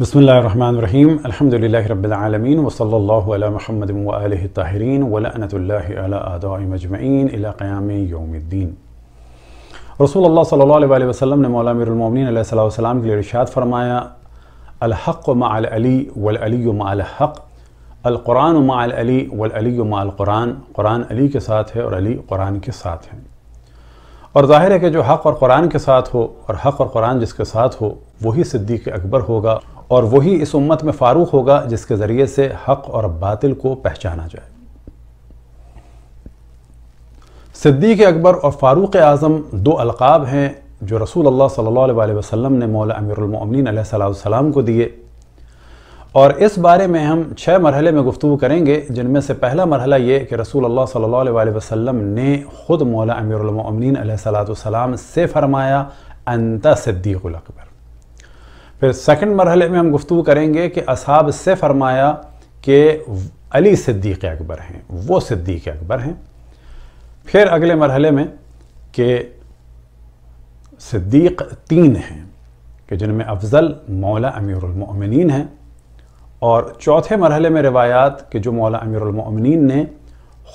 بسم الله الرحمن الرحيم الحمد لله رب العالمين وصلى الله على محمد وآله الطاهرين ولأنة الله على أعدائهم مجمعين إلى قيام يوم الدين رسول الله صلى الله عليه وسلم نے مولا امیر المومنین علیہ الصلوۃ والسلام کے رشاد فرمايا الحق مع الألي والألي مع الحق القرآن مع الألي والألي مع القرآن قرآن ألي کے ساتھ ہے اور علی قرآن کے ساتھ ہے اور ظاہر ہے کہ جو حق اور قرآن کے ساتھ ہو اور حق اور قرآن جس کے ساتھ ہو وہی صدیق اکبر ہوگا और वही इस उम्मत में फ़ारूक होगा जिसके ज़रिए से हक़ और बातिल को पहचाना जाए सिद्दीक अकबर और फ़ारूक आज़म दो अलकाब हैं जो रसूल अल्लाह सल्लल्लाहु अलैहि वसल्लम ने मौला अमीरमिन सलाम को दिए और इस बारे में हम छः मरहले में गुफ्तु करेंगे जिनमें से पहला मरहला ये कि रसूल अल्लाह सल्लल्लाहु अलैहि वसल्लम ने ख़ुद मौला अमीरमिन सलाम से फ़रमाया अंता सिद्दीक अकबर फिर सेकंड मरहले में हम गुफ्तु करेंगे कि असाब से फरमाया कि अली सिद्दीक़ अकबर हैं वो सिद्दीक़ अकबर हैं फिर अगले मरहले में कि सिद्दीक़ तीन हैं कि जिनमें अफजल मौला अमीरमिन हैं और चौथे मरहले में रिवायात कि जो मौला अमीरमिन ने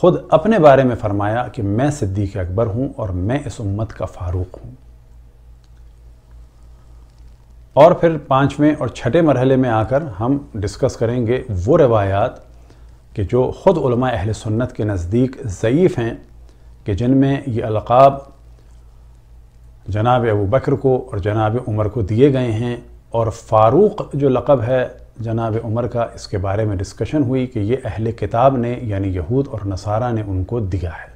ख़ुद अपने बारे में फ़रमाया कि मैं सिद्दीक़ अकबर हूँ और मैं इस उम्मत का फ़ारूक हूँ और फिर पाँचवें और छठे मरहले में आकर हम डिस्कस करेंगे वो रवायात कि जो ख़ुद अहल सुन्नत के नज़दीक ज़यीफ़ हैं कि जिनमें ये अलक़ाब जनाब अबू बकर को और जनाब उमर को दिए गए हैं और फ़ारूक़ जो लक़ब है जनाब उमर का इसके बारे में डिस्कशन हुई कि ये अहल किताब ने यानी यहूद और नसारा ने उनको दिया है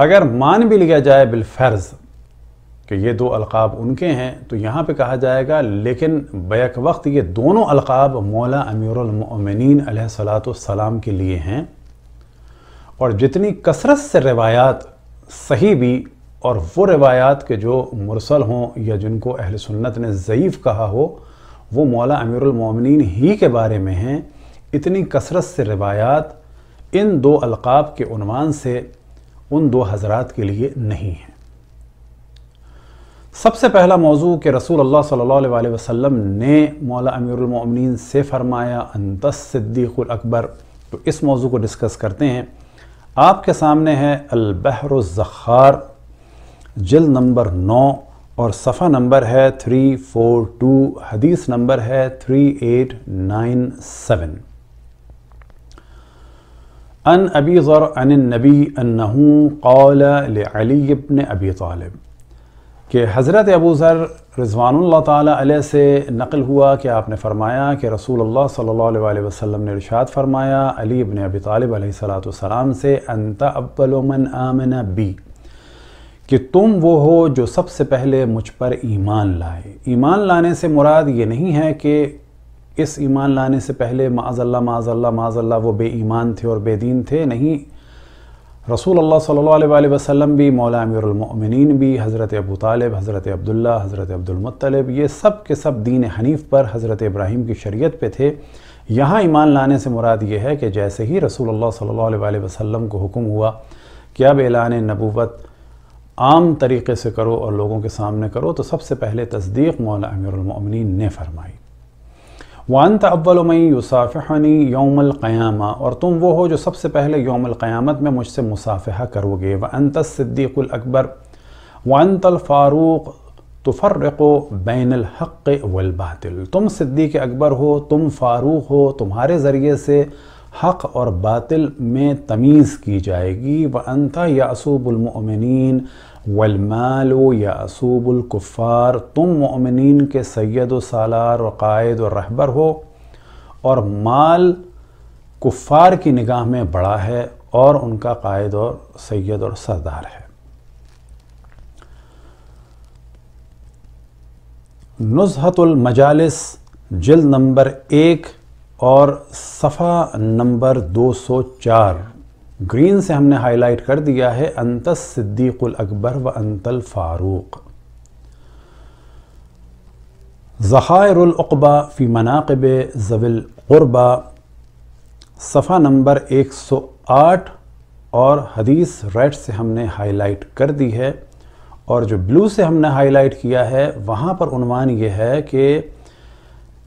अगर मान भी लिया जाए बिलफ़र्ज़ कि ये दो अलकाब उनके हैं तो यहाँ पे कहा जाएगा लेकिन बैक वक्त ये दोनों अलकाब मौला अमीरमिन सलाम के लिए हैं और जितनी कसरत से रवायात सही भी और वो रवायात के जो मुरसल हों या जिनको अहल सुन्नत ने ज़यीफ़ कहा हो वो मौला अमीरमिन ही के बारे में हैं इतनी कसरत से रवायात इन दो अलकाब के उनवान से उन दो हजरात के लिए नहीं हैं सबसे पहला मौजू के रसूल अल्लाह सल्लल्लाहु अलैहि वसल्लम ने मौला अमीरमिन से फरमाया अंतस सिद्दीक़ुल अकबर तो इस मौजू को डिस्कस करते हैं आपके सामने है ज़खार जल नंबर नौ और सफ़ा नंबर है थ्री फोर टू हदीस नंबर है थ्री एट नाइन सेवन अन अबी ज़र अन नबी अनहू कौल अली इबन अबी तालब कि हज़रत अबू ज़र रजवान से नकल हुआ कि आपने फ़रमाया कि रसूल सल्ला वसम ने इरशाद फ़रमाया अली अबन अबी तालब से अनता अव्वलमन आमन बी कि तुम वो हो जो सबसे पहले मुझ पर ईमान लाए ईमान लाने से मुराद ये नहीं है कि इस ईमान लाने से पहले माज़ल्ला माज़ल्ला माज़ल्ला वो बेईमान थे और बेदीन थे नहीं रसूल अल्लाह सल्लल्लाहु अलैहि वसल्लम भी मौला उलमिन भी हज़रत अबू तालिब हज़रत अब्दुल्ला हज़रत अब्दुलमतलब ये सब के सब दीन हनीफ पर हज़रत इब्राहिम की शरीयत पे थे यहाँ ईमान लाने से मुराद ये है कि जैसे ही रसूल अल्लाह सल्लल्लाहु अलैहि वसल्लम को हुक्म हुआ कि अब ऐलान नबूवत आम तरीके से करो और लोगों के सामने करो तो सबसे पहले तस्दीक मौला अमीरमिन ने फरमाई वन तवल मई यूसाफ़नी योमल और तुम वो हो जो सबसे पहले योमल में मुझसे मुसाफ़ा करोगे व अनत अकबर वन तल फ़ारूक़ तुफ़र्रको बैनल वलबातिल तुम सिद्दीक अकबर हो तुम फ़ारूक़ हो तुम्हारे ज़रिए से हक़ और बातिल में तमीज़ की जाएगी व अनता यासूबुलमिन वलमाल या तुम ममिन के सैद व सालार और कायद और रहबर हो और माल कुफ़ार की निगाह में बड़ा है और उनका कायद और सैद और सरदार है नुजहतुलमजालिस जल्द नंबर एक और सफ़ा नंबर दो सौ चार ग्रीन से हमने हाईलाइट कर दिया है अंतस सिद्दीकुल अकबर व अंतल फारूक ज़ाहिरबा फ़ी मनाकब जविल क़ुरबा सफ़ा नंबर 108 और हदीस रेड से हमने हाईलाइट कर दी है और जो ब्लू से हमने हाईलाइट किया है वहाँ पर उनवान ये है कि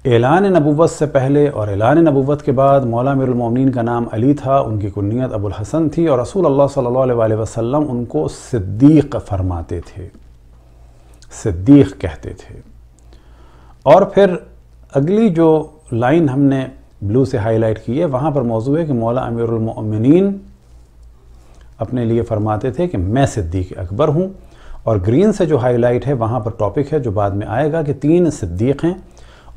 एलान नबूत से पहले और एलान नबूत के बाद मौला मिरमिन का नाम अली था उनकी कुन्नीत अबुल हसन थी और रसूल अल्लाह सल्लल्लाहु अलैहि वसल्लम उनको सिद्दीक फरमाते थे सिद्दीक कहते थे और फिर अगली जो लाइन हमने ब्लू से हाईलाइट की है वहाँ पर मौजू है कि मौला अमीरमिन अपने लिए फरमाते थे कि मैं सिद्दीक अकबर हूँ और ग्रीन से जो हाईलाइट है वहाँ पर टॉपिक है जो बाद में आएगा कि तीन सिद्दीक हैं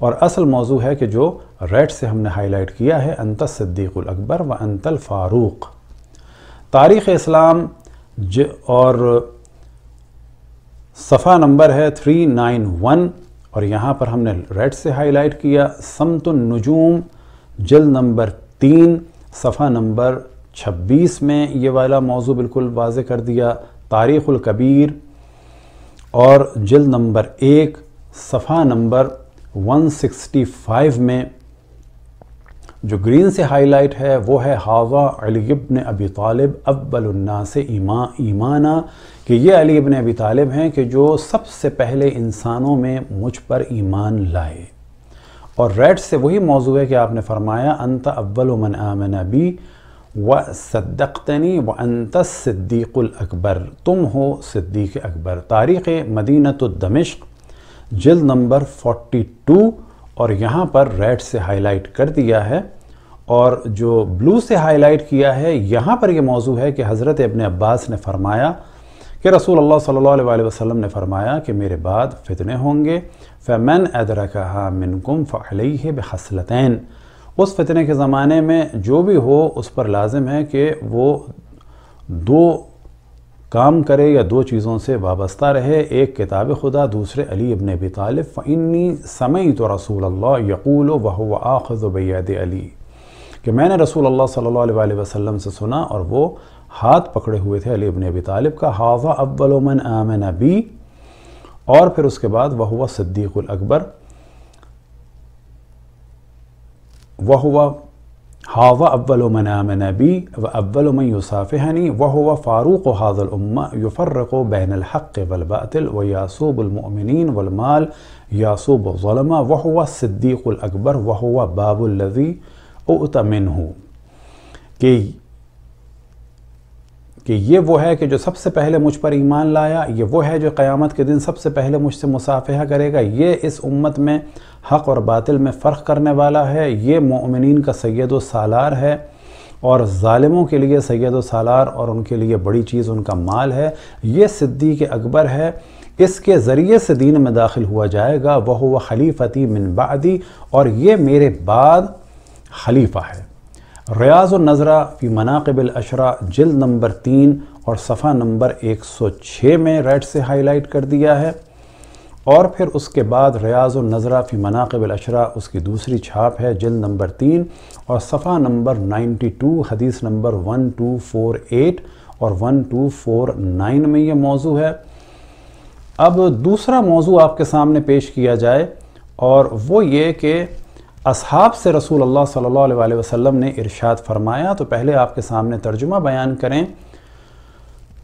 और असल मौजू है कि जो रेड से हमने हाईलाइट किया है अंत सद्दीक़ुल अकबर व अंतल फ़ारूक तारीख़ इस्लाम और सफ़ा नंबर है थ्री नाइन वन और यहाँ पर हमने रेड से हाईलाइट किया समतुलनजूम जल नंबर तीन सफ़ा नंबर छब्बीस में ये वाला मौजू बिल्कुल वाज कर दिया तारीख़ुल कबीर और जल नंबर एक सफ़ा नंबर 165 में जो ग्रीन से हाईलाइट है वो है हावा अली इबन अबी तालिब अव्वलन्ना से ईमा ईमाना कि ये अली इबन अबी तालिब हैं कि जो सबसे पहले इंसानों में मुझ पर ईमान लाए और रेड से वही मौजू है कि आपने फरमाया अंत अव्वल मन आमन अबी व सद्दनी व अंत सिद्दीक़ुल अकबर तुम हो सिद्दीक अकबर तारीख़ मदीनत दमिश्क जिल नंबर 42 और यहाँ पर रेड से हाईलाइट कर दिया है और जो ब्लू से हाईलाइट किया है यहाँ पर यह मौजू है कि हज़रत अबन अब्बास ने फरमाया कि रसूल अल्लाह सल्लल्लाहु अलैहि वसल्लम ने फरमाया कि मेरे बाद फितने होंगे मिन गुम मिनकुम है बसलतैन उस फितने के ज़माने में जो भी हो उस पर लाजिम है कि वो दो काम करे या दो चीज़ों से वाबस्ता रहे एक किताब खुदा दूसरे अली अबन अबी तालब फ़नी समय तो रसूल अल्लाह यकूल वह आखज़बैद अली कि मैंने रसूल अल्लाह सल्लल्लाहु अलैहि वसल्लम से सुना और वो हाथ पकड़े हुए थे अली अबन अबी तालब का हाजा अव्वलमन आमन अबी और फिर उसके बाद वह हुआ सद्दीक़ुल अकबर वह हुआ هذا من آمن بي وأول من يصافحني وهو فاروق هذا الأمة يفرق بين الحق والباطل ويصوب المؤمنين والمال يصوب الظلمة وهو الصديق الأكبر وهو باب الذي أؤت منه كي कि ये वो है कि जो सबसे पहले मुझ पर ईमान लाया ये वो है जो क़यामत के दिन सबसे पहले मुझसे मुसाफिया करेगा ये इस उम्मत में हक़ और बातिल में फ़र्क करने वाला है ये ममिन का सैद सालार है और ालमों के लिए सैद सालार और उनके लिए बड़ी चीज़ उनका माल है ये सिद्दीक अकबर है इसके ज़रिए से दीन में दाखिल हुआ जाएगा वह व खलीफती मिनबादी और ये मेरे बाद खलीफा है और नज़रा फ़ी अशरा जल्द नंबर तीन और सफ़ा नंबर 106 में रेड से हाईलाइट कर दिया है और फिर उसके बाद और नज़रा फ़ी अशरा उसकी दूसरी छाप है जल्द नंबर तीन और सफ़ा नंबर 92 हदीस नंबर 1248 और 1249 में ये मौजू है अब दूसरा मौजू आपके सामने पेश किया जाए और वो ये कि असहाब से रसूल अल्लाह सल्लल्लाहु अलैहि वसल्लम ने इरशाद फरमाया तो पहले आपके सामने तर्जुमा बयान करें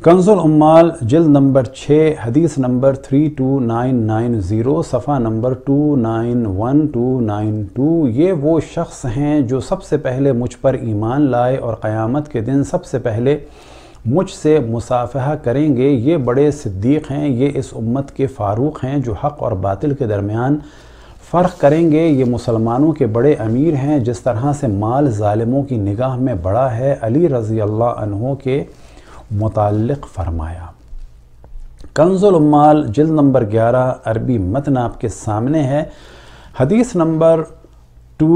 कंजुल उम्माल जिल नंबर छः हदीस नंबर three two nine nine zero सफ़ा नंबर two nine one two nine two ये वो शख्स हैं जो सबसे पहले मुझ पर ईमान लाए और क़यामत के दिन सबसे पहले मुझसे मुसाफहा करेंगे ये बड़े सिद्दीक़ हैं ये इस उम्मत के फ़ारूक़ हैं जो हक़ और बातिल के दरमियान फ़र्क करेंगे ये मुसलमानों के बड़े अमीर हैं जिस तरह से माल ालमों की निगाह में बड़ा है अली रज़ी अल्लाह के मतलक़ फरमाया कंजुलमाल जल्द नंबर ग्यारह अरबी मतन आपके सामने है हदीस नंबर टू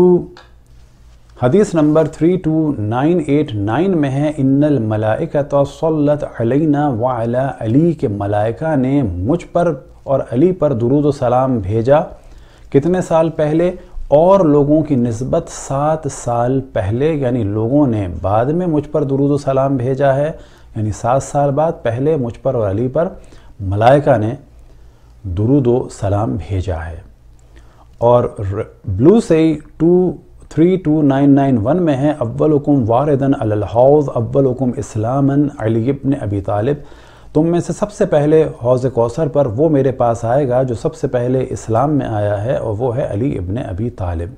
हदीस नंबर three two nine eight nine में है इन्नल मलाइका तो सल्लत अलैना वाला अली के मलाइका ने मुझ पर और अली पर दरुद सलाम भेजा कितने साल पहले और लोगों की नस्बत सात साल पहले यानी लोगों ने बाद में मुझ पर दरूद सलाम भेजा है यानी सात साल बाद पहले मुझ पर और अली पर मलाइका ने दरूद सलाम भेजा है और ब्लू से two three two nine nine one में है अव्वल हुकुम वारदन हौज़ अव्वल हुकुम इस्लामन अली इब्न अबी तालिब तुम में से सबसे पहले हौज़ कौसर पर वो मेरे पास आएगा जो सबसे पहले इस्लाम में आया है और वो है अली इबन अबी तालिब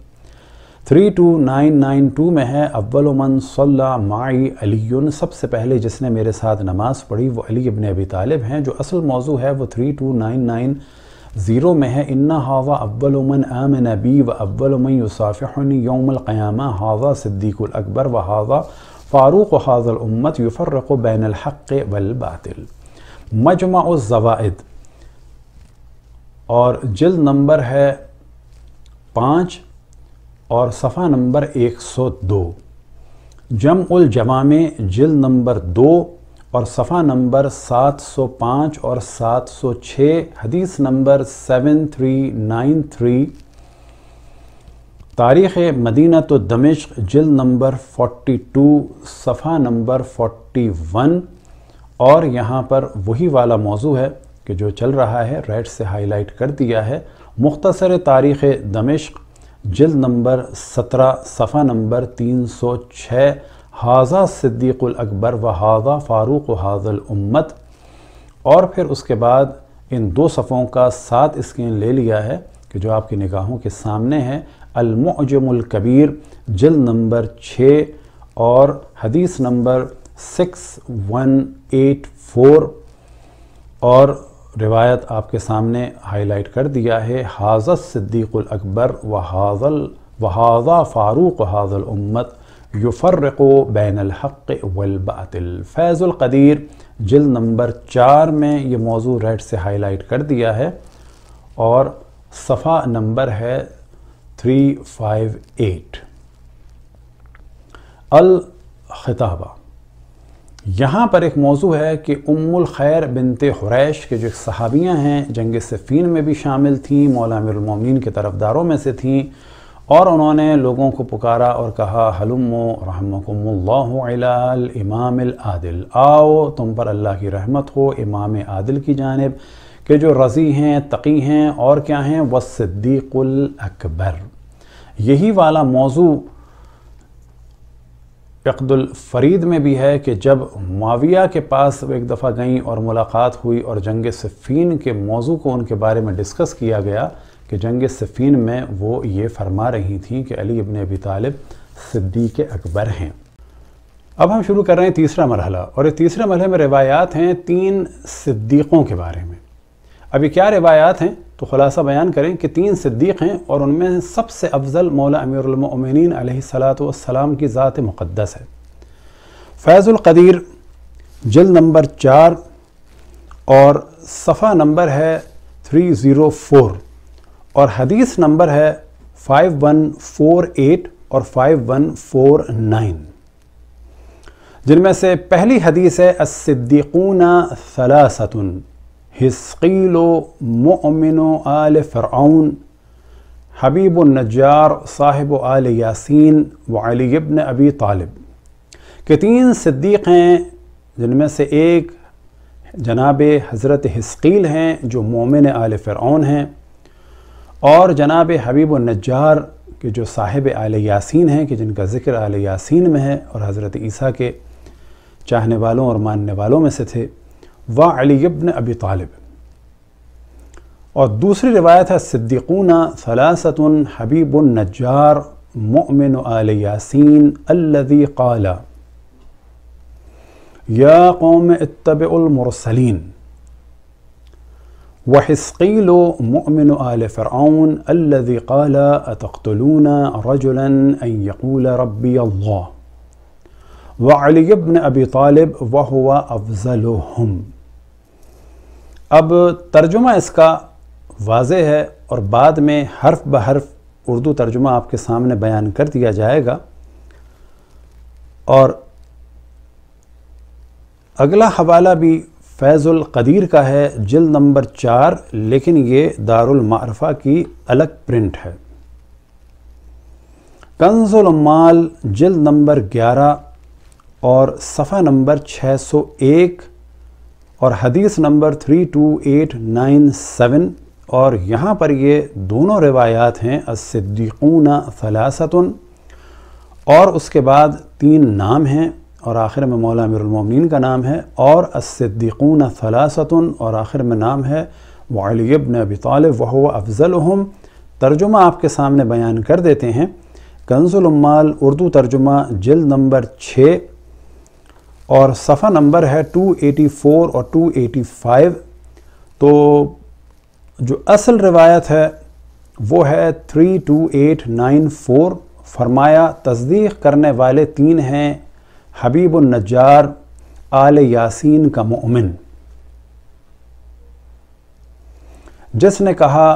32992 में है अव्वलमन सल्ला माई अली सबसे पहले जिसने मेरे साथ नमाज़ पढ़ी वो अली इबन अबी तालिब हैं जो असल मौजू है वो ज़ीरो में है इन्ना हावा अव्वलमन आम नबी व अव्वलमन मन युसाफ़िन यौमलक़्यामा हावा सिद्दीकुल अकबर व हावा फ़ारूक़ हाजल उम्मत युफ़र्रक़ बैन हक़ वल बातिल मजमा ज़वाद और जल्द नंबर है पाँच और सफ़ा नंबर एक सौ दो जम उल जमा में जल्द नंबर दो और सफ़ा नंबर सात सौ पाँच और सात सौ छः हदीस नंबर सेवन थ्री नाइन थ्री तारीख़ मदीना तो दमिश्क जिल नंबर टू सफ़ा नंबर वन और यहाँ पर वही वाला मौजू है कि जो चल रहा है रेड से हाईलाइट कर दिया है मुख्तसर तारीख़ दमिश्क जल्द नंबर सत्रह सफ़ा नंबर तीन सौ छः हाजा सिद्दीक़ुल अकबर व हाजा फ़ारूक हाजल उम्मत और फिर उसके बाद इन दो सफ़ों का सात स्क्रीन ले लिया है कि जो आपकी निगाहों के सामने है अलमजमुल जल जल्द नंबर छः और हदीस नंबर 6184 और रिवायत आपके सामने हाईलाइट कर दिया है हाज़त सिद्दीक़ुल अकबर व हाजल व हाजा फ़ारूक हाजल उम्मत युफ़र्रको बैनहक़ वलबातिल फैज़ुल्क़दीर जिल नंबर चार में ये मौजू रेड से हाईलाइट कर दिया है और सफ़ा नंबर है थ्री एट अल खिताबा यहाँ पर एक मौजू है कि उम्मुल खैर बिनते हुरैश के जो सहाबियाँ हैं जंग सफ़ीन में भी शामिल थीं मौलामिन के तरफदारों में से थीं और उन्होंने लोगों को पुकारा और कहा हलुम रहमकुमल इमाम आदिल आओ तुम पर अल्लाह की रहमत हो इमाम आदिल की जानब के जो रज़ी हैं तकी हैं और क्या हैं वसद्दीक़ुल अकबर यही वाला मौजू फ़रीद में भी है कि जब माविया के पास एक दफ़ा गई और मुलाकात हुई और जंग सफ़ीन के मौजू को उनके बारे में डिस्कस किया गया कि जंग सफ़ीन में वो ये फरमा रही थी कि अली इबन अबी तालिब सिद्दीक अकबर हैं अब हम शुरू कर रहे हैं तीसरा मरहला और ये तीसरे मरहले में रिवायात हैं तीन सिद्दीक़ों के बारे में अभी क्या रिवायात हैं तो ख़ुलासा बयान करें कि तीन सिद्दीक़ हैं और उनमें सबसे अफजल मौला अमीरमिन सलातम की ज़ात मुक़दस है फैज़ुल्क़दीर जल नंबर चार और सफ़ा नंबर है थ्री ज़ीरो फोर और हदीस नंबर है फाइव वन फोर एट और फाइव वन फोर नाइन जिनमें से पहली हदीस है असद्दीकूना सलासतुन हिस्कीलो मोमिनो आल फ़रआन हबीबुलनजार साहिब आल यासीन व अबी तालिब के तीन सिद्दीक़ हैं जिनमें से एक जनाब हज़रत हिस्कील हैं जो मोमिन आल फ़रआन हैं और जनाब हबीबुलनजार के जो साहिब आल यासीन हैं कि जिनका ज़िक्र आल यासीन में है और हज़रत ईसा के चाहने वालों और मानने वालों में से थे وعلي بن ابي طالب اور دوسری روایت ہے صدیقون ثلاثة حبیب النجار مؤمن آل یاسین الذي قال काला قوم اتبعوا इतबलमरसलिन وحسقيل مؤمن آل فرعون الذي قال أتقتلون رجلا أن يقول ربي الله وعلي بن أبي طالب وهو أفضلهم अब तर्जुमा इसका वाज है और बाद में हर्फ ब हर्फ उर्दू तर्जुमा आपके सामने बयान कर दिया जाएगा और अगला हवाला भी फैज़ुल कदीर का है जिल नंबर चार लेकिन ये दारुल मारफा की अलग प्रिंट है कंजुल माल जिल नंबर ग्यारह और सफ़ा नंबर छः सौ एक और हदीस नंबर 32897 और यहाँ पर ये दोनों रिवायात हैं असद्दीकून फलासतन और उसके बाद तीन नाम हैं और आखिर में मौला अमीरमिन का नाम है और असद्दीकून फलासतन और आखिर में नाम है वालिबन अबी तालब वह अफजल हम तर्जुमा आपके सामने बयान कर देते हैं उम्माल उर्दू तर्जुमा जल्द नंबर छः और सफ़ा नंबर है 284 और 285 तो जो असल रिवायत है वो है 32894 फरमाया तस्दीक करने वाले तीन हैं हबीब नज़ार आल यासीन का मोमिन जिसने कहा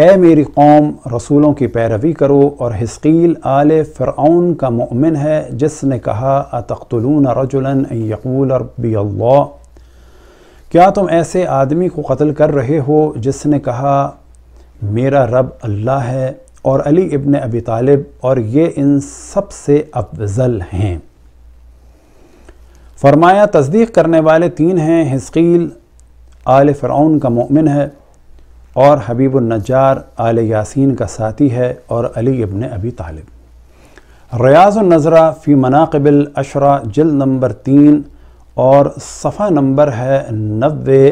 ए मेरी कौम रसूलों की पैरवी करो और हस्कील आल फ़रऔन का ममिन है जिसने कहा अतख्तलून रजुलन यकूल रबी अल्लाह क्या तुम ऐसे आदमी को कत्ल कर रहे हो जिसने कहा मेरा रब अल्लाह है और अली इबन अबी तालिब और ये इन सब से अफजल हैं फरमाया तस्दीक करने वाले तीन हैं हस्कील आल फ़रौन का ममिन है और हबीब नजार आल यासिन का साथी है और अली इबन अबी तालिब रयाज नज़रा फ़ी मनाकबिल अशरा जल नंबर तीन और सफ़ा नंबर है नब्बे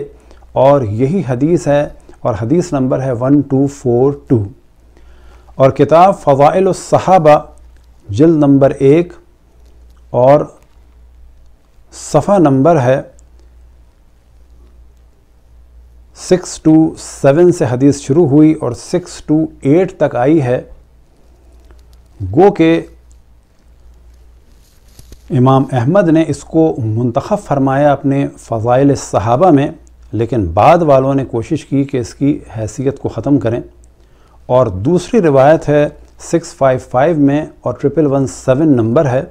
और यही हदीस है और हदीस नंबर है वन टू फोर टू और किताब फ़वाइल सहाबा जल नंबर एक और सफ़ा नंबर है सिक्स टू सेवन से हदीस शुरू हुई और सिक्स टू एट तक आई है गो के इमाम अहमद ने इसको मंतखब फरमाया अपने फ़ज़ाइल सहाबा में लेकिन बाद वालों ने कोशिश की कि इसकी हैसियत को ख़त्म करें और दूसरी रिवायत है सिक्स फाइव फाइव में और ट्रिपल वन सेवन नंबर है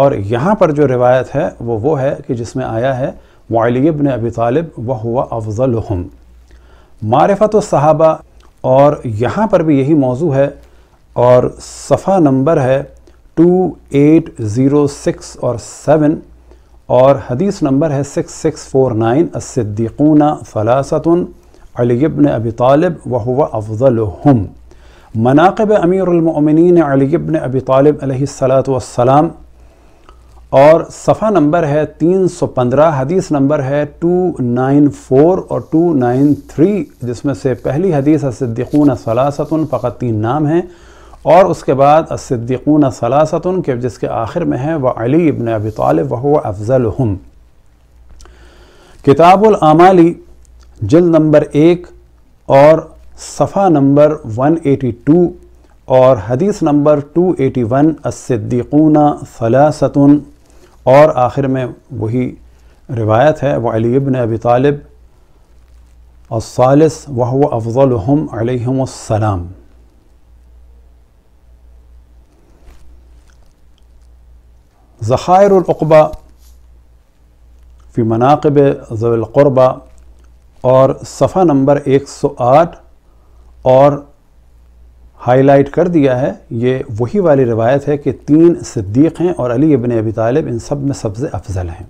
और यहाँ पर जो रिवायत है वो वो है कि जिसमें आया है معلی بن ابی طالب वह अफजलहम मारफत सहाबा और यहाँ पर भी यही मौजू है और सफ़ा नंबर है टू एट ज़ीरो सिक्स और सेवन और हदीस नंबर है सिक्स सिक्स फ़ोर नाइन असद्दीकूना फ़लासतन अलीबन अबी तालब वह अफजलहम मनाकब अमीरमिन अलीबन अबी तालब सलात और सफ़ा नंबर है 315 हदीस नंबर है 294 और 293 जिसमें से पहली हदीस असद्दीकून सलासतन फ़कत तीन नाम हैं और उसके बाद असद्दीकून सलासतन के जिसके आखिर में है वह अली इबन अबी तालब वह अफजल हम किताबुल आमाली जल्द नंबर एक और सफ़ा नंबर 182 और हदीस नंबर 281 एटी वन असद्दीकूना फलासतुन और आखिर में वही रिवायत है वलीबन अबी तालब असालस वह अफ़ल अलहमसलाम ज़ख़ायर उलबा फ़ी मनाकब ज़ुलक़ुरबा और सफ़ा नंबर 108 और हाईलाइट कर दिया है ये वही वाली रवायत है कि तीन सिद्दीक़ हैं और अली इबन अबी तालिब इन सब में सबसे अफजल हैं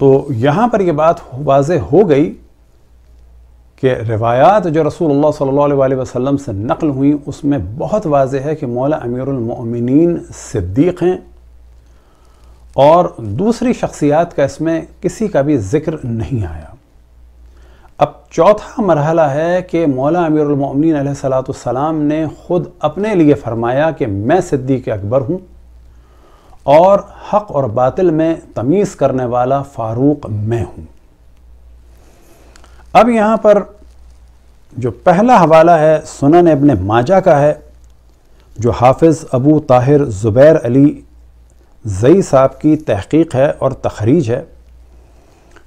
तो यहाँ पर यह बात वाज हो गई कि रवायात जो रसूल सल्ला वसम से नकल हुई उसमें बहुत वाज है कि मौला अमीरमिन सिद्दीक़ हैं और दूसरी शख्सियात का इसमें किसी का भी ज़िक्र नहीं आया अब चौथा मरहला है कि मौला अमीरमिन सलाम ने ख़ुद अपने लिए फ़रमाया कि मैं सिद्दीक अकबर हूँ और हक़ और बातिल में तमीज़ करने वाला फ़ारूक मैं हूँ अब यहाँ पर जो पहला हवाला है सुनन अबन माजा का है जो हाफिज़ अबू ताहिर ज़ुबैर अली ज़ई साहब की तहकीक है और तखरीज है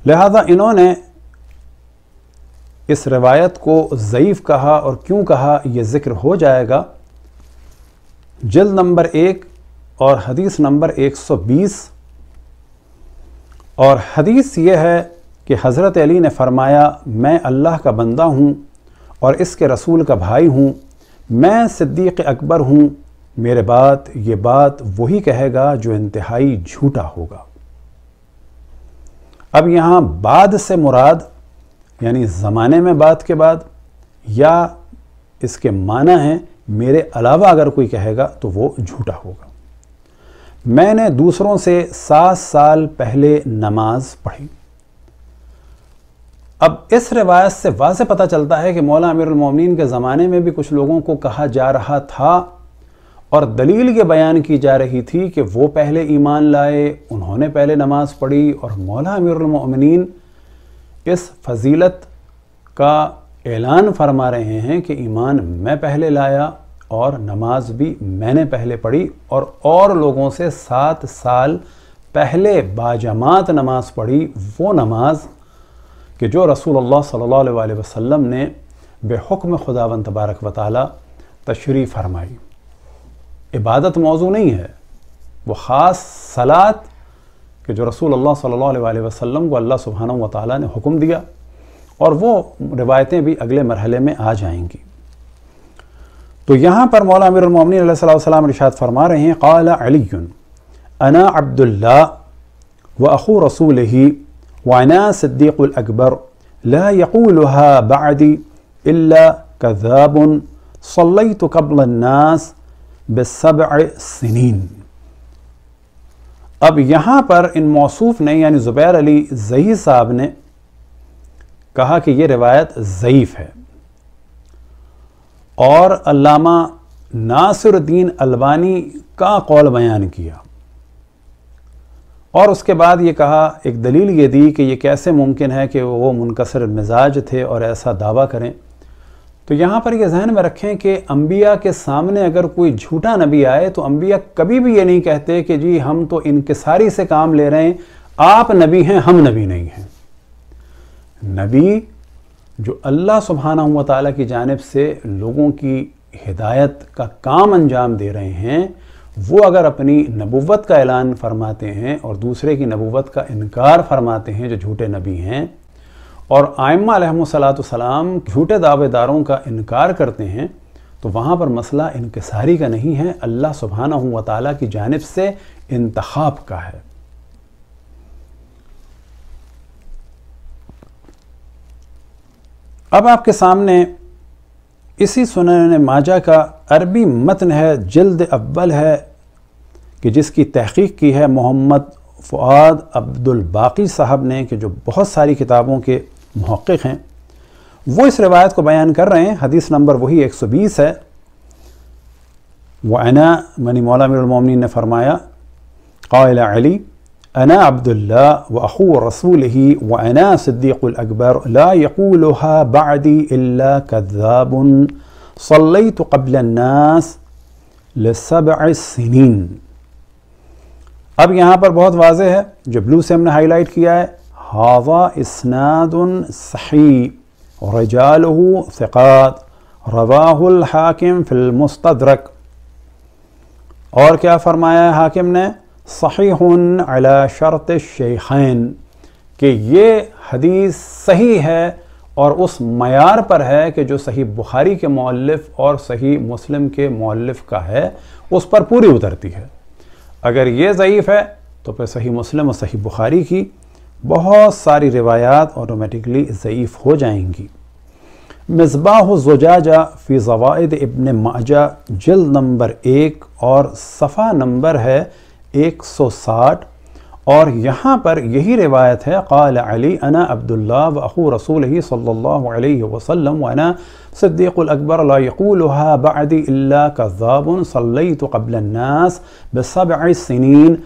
लिहाजा इन्होंने इस रवायत को ज़यीफ़ कहा और क्यों कहा यह ज़िक्र हो जाएगा जल्द नंबर एक और हदीस नंबर 120 और हदीस ये है कि हज़रत अली ने फ़रमाया मैं अल्लाह का बंदा हूँ और इसके रसूल का भाई हूँ मैं सिद्दीक़ अकबर हूँ मेरे बाद ये बात वही कहेगा जो इंतहाई झूठा होगा अब यहाँ बाद से मुराद यानी ज़माने में बात के बाद या इसके माना है मेरे अलावा अगर कोई कहेगा तो वो झूठा होगा मैंने दूसरों से सात साल पहले नमाज पढ़ी अब इस रिवायत से वाज पता चलता है कि मौला अमीरमिन के ज़माने में भी कुछ लोगों को कहा जा रहा था और दलील ये बयान की जा रही थी कि वो पहले ईमान लाए उन्होंने पहले नमाज पढ़ी और मौला अमीरमिन इस फजीलत का ऐलान फरमा रहे हैं कि ईमान मैं पहले लाया और नमाज भी मैंने पहले पढ़ी और और लोगों से सात साल पहले बाजमात नमाज पढ़ी वो नमाज कि जो रसूलुल्लाह सल्लल्लाहु अलैहि वसल्लम ने बेहुक्म खुदावन तबारक व तशरी फरमाई इबादत मौजू नहीं है वो ख़ास सलात کہ جو رسول اللہ صلی اللہ علیہ وآلہ وسلم کو اللہ سبحانہ وتعالی نے حکم دیا اور وہ روایتیں بھی اگلے مرحلے میں آ جائیں گی تو یہاں پر مولا امیر المومنین علیہ السلام رشاد فرما رہے ہیں قال عَلِيٌ انا عبداللہ و اخو رسوله و انا صدیق الاکبر لا يقولها بَعْدِ الا كذاب صليت قبل الناس بسبع سنين अब यहाँ पर इन मौसूफ ने यानी ज़ुबैर अली ज़ही साहब ने कहा कि ये रिवायत ज़यीफ़ है और अलामा नासिरुद्दीन अलबानी का कौल बयान किया और उसके बाद ये कहा एक दलील ये दी कि ये कैसे मुमकिन है कि वो मुनकसर मिजाज थे और ऐसा दावा करें तो यहाँ पर यह जहन में रखें कि अम्बिया के सामने अगर कोई झूठा नबी आए तो अम्बिया कभी भी ये नहीं कहते कि जी हम तो इनकसारी से काम ले रहे हैं आप नबी हैं हम नबी नहीं हैं नबी जो अल्लाह सुबहाना हुआ ताली की जानब से लोगों की हिदायत का काम अंजाम दे रहे हैं वो अगर अपनी नबूवत का ऐलान फरमाते हैं और दूसरे की नबूवत का इनकार फरमाते हैं जो झूठे नबी हैं और आयमसलाम झूठे दावेदारों का इनकार करते हैं तो वहाँ पर मसला इनकसारी का नहीं है अल्लाह सुबहाना हूँ ताली की जानब से इंतखब का है अब आपके सामने इसी सुनन माजा का अरबी मतन है जल्द अव्वल है कि जिसकी तहकीक की है मोहम्मद फ़ुआद अब्दुल बाकी साहब ने कि जो बहुत सारी किताबों के محقق ہیں وہ اس روایت کو بیان کر رہے ہیں حدیث نمبر وہی 120 ہے وَأَنَا مَنِ مَوْلَى مِنِ الْمُؤْمِنِينَ نے فرمایا قائل عَلِي أنا عبد الله وأخو رسوله وأنا صديق الأكبر لا يقولها بعدي إلا كذاب صليت قبل الناس لسبع سنين اب یہاں پر بہت واضح ہے جو بلو سے ہم نے ہائلائٹ کیا ہے هذا إسناد صحيح ورجاله ثقات रवाहुल हाकिम फिल मुस्तदरक और क्या फरमाया हाकिम ने सहीहन अला शर्त शेखैन कि ये हदीस सही है और उस मैार पर है कि जो सही बुखारी के मौलफ और सही मुस्लिम के मौलफ का है उस पर पूरी उतरती है अगर ये ज़यीफ़ है तो फिर सही मुस्लिम और सही बुखारी की बहुत सारी रिवायात ऑटोमेटिकली ज़यीफ़ हो जाएंगी मिसबाह जुजाजा फ़ी ज़वाद इबन माजा जल नंबर एक और सफ़ा नंबर है 160 और यहाँ पर यही रिवायत है क़ाल अली अना अब्दुल्ला वहू रसूल ही सल्ला वसलम वना सद्दीक़लकबर यकूलहा बदी कज़ाबन सल्लई तो कबलनास बसब सनीन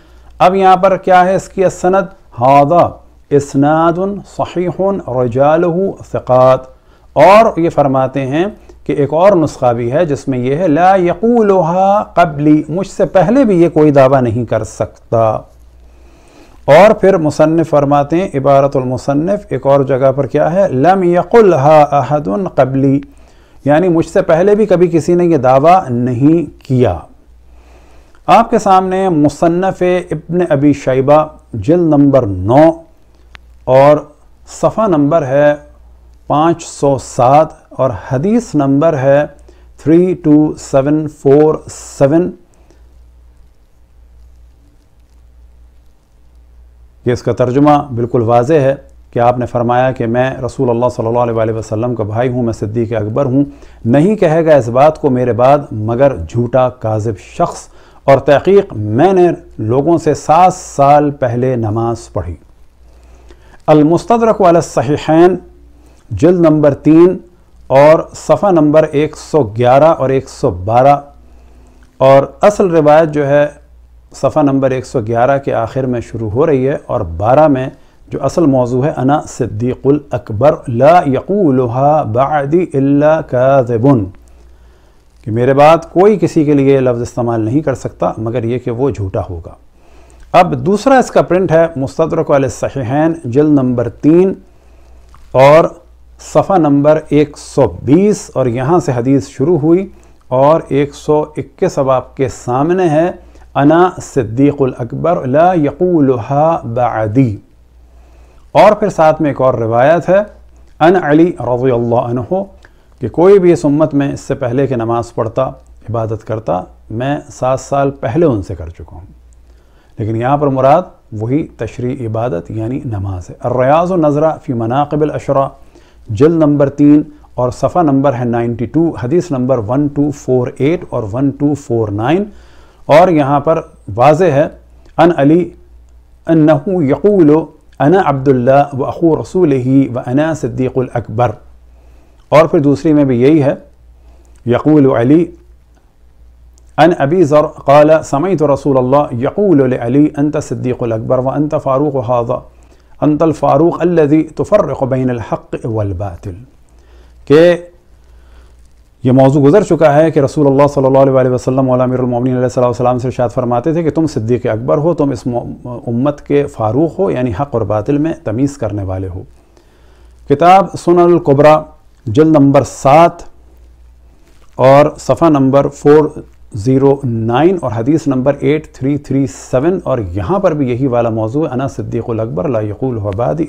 अब यहाँ पर क्या है इसकी सनद हादा इसनाद सहीह रजाल सकात और ये फरमाते हैं कि एक और नुस्खा भी है जिसमें यह है ला यकूल कबली मुझसे पहले भी ये कोई दावा नहीं कर सकता और फिर मुसनफ़ फरमाते हैं इबारतमसनफ़ एक और जगह पर क्या है लम यकुल अहदन कबली यानी मुझसे पहले भी कभी किसी ने यह दावा नहीं किया आपके सामने मुसनफ़ इब्न अबी शैबा जल नंबर नौ और सफ़ा नंबर है 507 और हदीस नंबर है 32747 ये इसका तर्जुमा बिल्कुल वाज है कि आपने फरमाया कि मैं रसूल अल्लाह सल्लल्लाहु अलैहि वसल्लम का भाई हूँ मैं सिद्दीक अकबर हूँ नहीं कहेगा इस बात को मेरे बाद मगर झूठा काजिब शख्स और तहकीक मैंने लोगों से सात साल पहले नमाज पढ़ी अलमस्तरक सहीन जल्द नंबर तीन और सफ़ा नंबर 111 और 112 और असल रिवायत जो है सफ़ा नंबर 111 के आखिर में शुरू हो रही है और 12 में जो असल मौजू है अना सिद्दीकुल अकबर ला यक़ूल बादी अल्ला काजबन कि मेरे बाद कोई किसी के लिए लफ्ज़ इस्तेमाल नहीं कर सकता मगर ये कि वो झूठा होगा अब दूसरा इसका प्रिंट है मुस्तरक सहीहैन जल नंबर तीन और सफ़ा नंबर 120 और यहाँ से हदीस शुरू हुई और 121 अब आपके सामने है अना सिद्दीक़ुल अकबर ला यकूलहा बादी और फिर साथ में एक और रिवायत है अन अली रज़ील्ला कि कोई भी इस उम्मत में इससे पहले के नमाज़ पढ़ता इबादत करता मैं सात साल पहले उनसे कर चुका हूँ लेकिन यहाँ पर मुराद वही तशरी इबादत यानी नमाज है अर्रयाज नज़रा फ़ी मनाकब अशरा जल नंबर तीन और सफ़ा नंबर है 92 हदीस नंबर 1248 और 1249 और यहाँ पर वाज है अन अली अनहू यकूल अना अब्दुल्ला व अखू रसूल ही व अना सिद्दीक़ुल अकबर और फिर दूसरी में भी यही है यकूल अली عن أبي ذر قال سمعت رسول الله يقول لعلي أنت الصديق الأكبر وأنت فاروق هذا أنت الفاروق الذي تفرق بين الحق والباطل کہ یہ موضوع گزر چکا ہے کہ رسول اللہ صلی اللہ علیہ وسلم مولا امیر المومنین علیہ السلام سے ارشاد فرماتے تھے کہ تم صدیق اکبر ہو تم اس امت کے فاروق ہو یعنی حق اور باطل میں تمیز کرنے والے ہو کتاب سنن القبرہ جل نمبر سات اور صفحہ نمبر فور ज़ीरो नाइन और हदीस नंबर एट थ्री थ्री सेवन और यहाँ पर भी यही वाला मौजू अना सिद्दीक़ुल अकबर लाकुल हबादी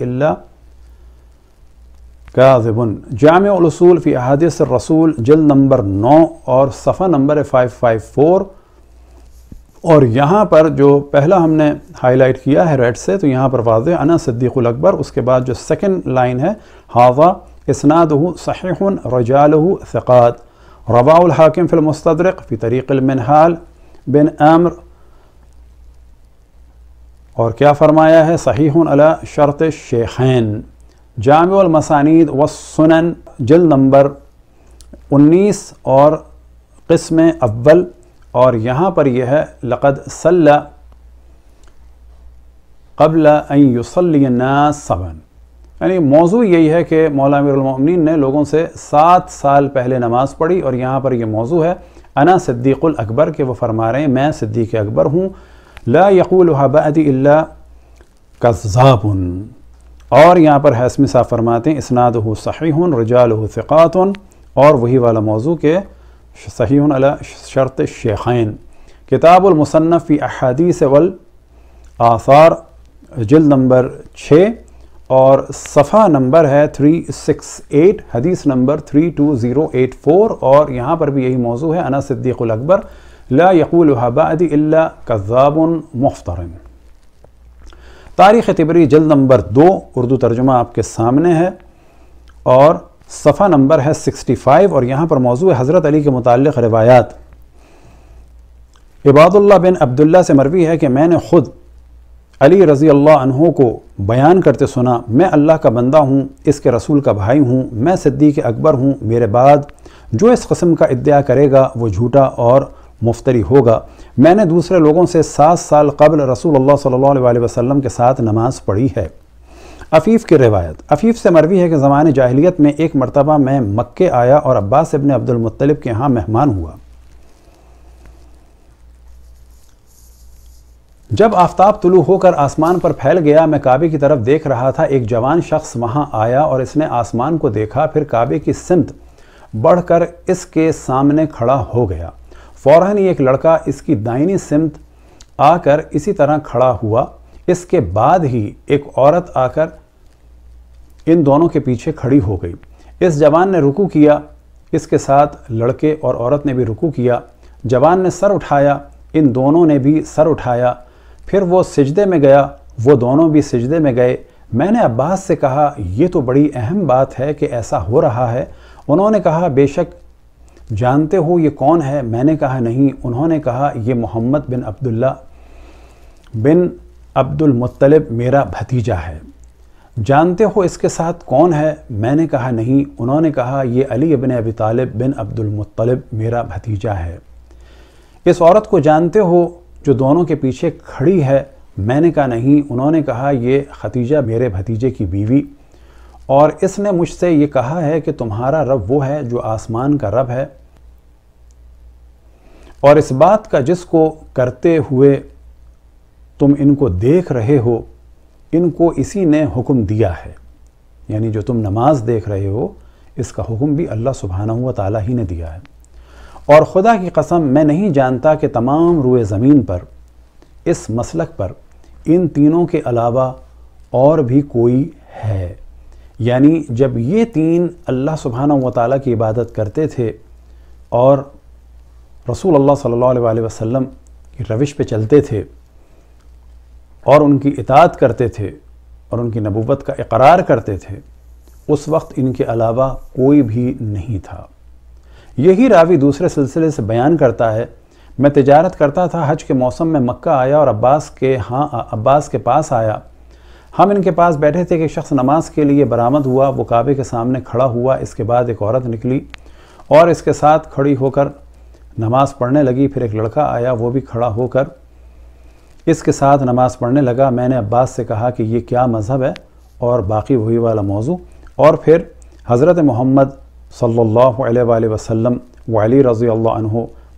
काजिबन जामसूल फ़ी अहादिस रसूल जल नंबर नौ और सफ़ा नंबर फाइव फाइव फ़ोर और यहाँ पर जो पहला हमने हाईलाइट किया है रेड से तो यहाँ पर वाज अना सिद्दीक़ुल अकबर उसके बाद जो सेकेंड लाइन है हावा इसनाद सहीह रजालह सक़ात رباه الحاكم في المستدرق في طريق المنهال بن أمر اور کیا فرمایا ہے صحیح علا شرط الشيخين جامع المسانيد والسنن جل نمبر انیس اور قسم اول اور یہاں پر یہ ہے لقد صلى قبل ان يصلي الناس سبن यानी मौजू यही है कि मौलान ने लोगों से सात साल पहले नमाज़ पढ़ी और यहाँ पर यह मौजू है अना सिद्दीकुल अकबर के वह फरमा रहे हैं मैं सिद्दीक अकबर हूँ ला यकूल वहाबादी अल्ला और यहाँ पर हैसम सा फरमाते हैं इसनाद हो सही हन रजाल फ़िकातन और वही वाला मौजू के सही अला शर्त शेखैन किताबुलमसन्फ़ी अहदीस वल आसार जल्द नंबर छः और सफ़ा नंबर है 368 हदीस नंबर 32084 और यहाँ पर भी यही मौजू है अना सिद्दीक़ुल अकबर ला यकूल हबादी अल्ला कज़ाबन मुफ्तरन तारीख़ तिबरी जल्द नंबर दो उर्दू तर्जुमा आपके सामने है और सफ़ा नंबर है 65 और यहाँ पर मौजू है हज़रत अली के मुतल रवायात इबादुल्ला बिन अब्दुल्ला से मरवी है कि मैंने ख़ुद अली रज़ी अल्लाह को बयान करते सुना मैं अल्लाह का बंदा हूँ इसके रसूल का भाई हूँ मैं सिद्दीक अकबर हूँ मेरे बाद जो इस कस्म का इद्या करेगा वो झूठा और मुफ्तरी होगा मैंने दूसरे लोगों से सात साल कबल रसूल अल्लाह सल्लल्लाहु अलैहि वसल्लम के साथ नमाज़ पढ़ी है अफ़ीफ़ की रिवायत अफ़ीफ़ से मरवी है कि जमाने जाहिलियत में एक मरतबा मैं मक्के आया और अब्बास इबन अब्दुलमतलब के यहाँ मेहमान हुआ जब आफ्ताब तुलु होकर आसमान पर फैल गया मैं काबे की तरफ देख रहा था एक जवान शख्स वहां आया और इसने आसमान को देखा फिर काबे की सिमत बढ़कर इसके सामने खड़ा हो गया फ़ौरन ही एक लड़का इसकी दाइनी सिमत आकर इसी तरह खड़ा हुआ इसके बाद ही एक औरत आकर इन दोनों के पीछे खड़ी हो गई इस जवान ने रुकू किया इसके साथ लड़के और औरत ने भी रुकू किया जवान ने सर उठाया इन दोनों ने भी सर उठाया फिर वो सजदे में गया वो दोनों भी सजदे में गए मैंने अब्बास से कहा यह तो बड़ी अहम बात है कि ऐसा हो रहा है उन्होंने कहा बेशक जानते हो ये कौन है मैंने कहा नहीं उन्होंने कहा ये मोहम्मद बिन अब्दुल्ला बिन अब्दुल मुत्तलिब मेरा भतीजा है जानते हो इसके साथ कौन है मैंने कहा नहीं उन्होंने कहा ये अली इबन अबी तालिब बिन अब्दुल मुत्तलिब मेरा भतीजा है इस औरत को जानते हो जो दोनों के पीछे खड़ी है मैंने कहा नहीं उन्होंने कहा ये खतीजा मेरे भतीजे की बीवी और इसने मुझसे ये कहा है कि तुम्हारा रब वो है जो आसमान का रब है और इस बात का जिसको करते हुए तुम इनको देख रहे हो इनको इसी ने हुक्म दिया है यानी जो तुम नमाज देख रहे हो इसका हुक्म भी अल्लाह सुबहाना हुआ ताला ही ने दिया है और ख़ुदा की कसम मैं नहीं जानता कि तमाम रुए ज़मीन पर इस मसलक पर इन तीनों के अलावा और भी कोई है यानी जब ये तीन अल्लाह सुबहाना व की इबादत करते थे और रसूल अल्लाह सल्लल्लाहु अलैहि वसल्लम की रविश पे चलते थे और उनकी इतात करते थे और उनकी नबूवत का इकरार करते थे उस वक्त इनके अलावा कोई भी नहीं था यही रावी दूसरे सिलसिले से बयान करता है मैं तजारत करता था हज के मौसम में मक्का आया और अब्बास के हाँ अब्बास के पास आया हम इनके पास बैठे थे कि शख्स नमाज के लिए बरामद हुआ वो काबे के सामने खड़ा हुआ इसके बाद एक औरत निकली और इसके साथ खड़ी होकर नमाज़ पढ़ने लगी फिर एक लड़का आया वो भी खड़ा होकर इसके साथ नमाज़ पढ़ने लगा मैंने अब्बास से कहा कि ये क्या मज़हब है और बाकी वही वाला मौजू और फिर हज़रत मोहम्मद सल्लल्लाहु अलैहि वसल्लम वली रज़ी अल्लाह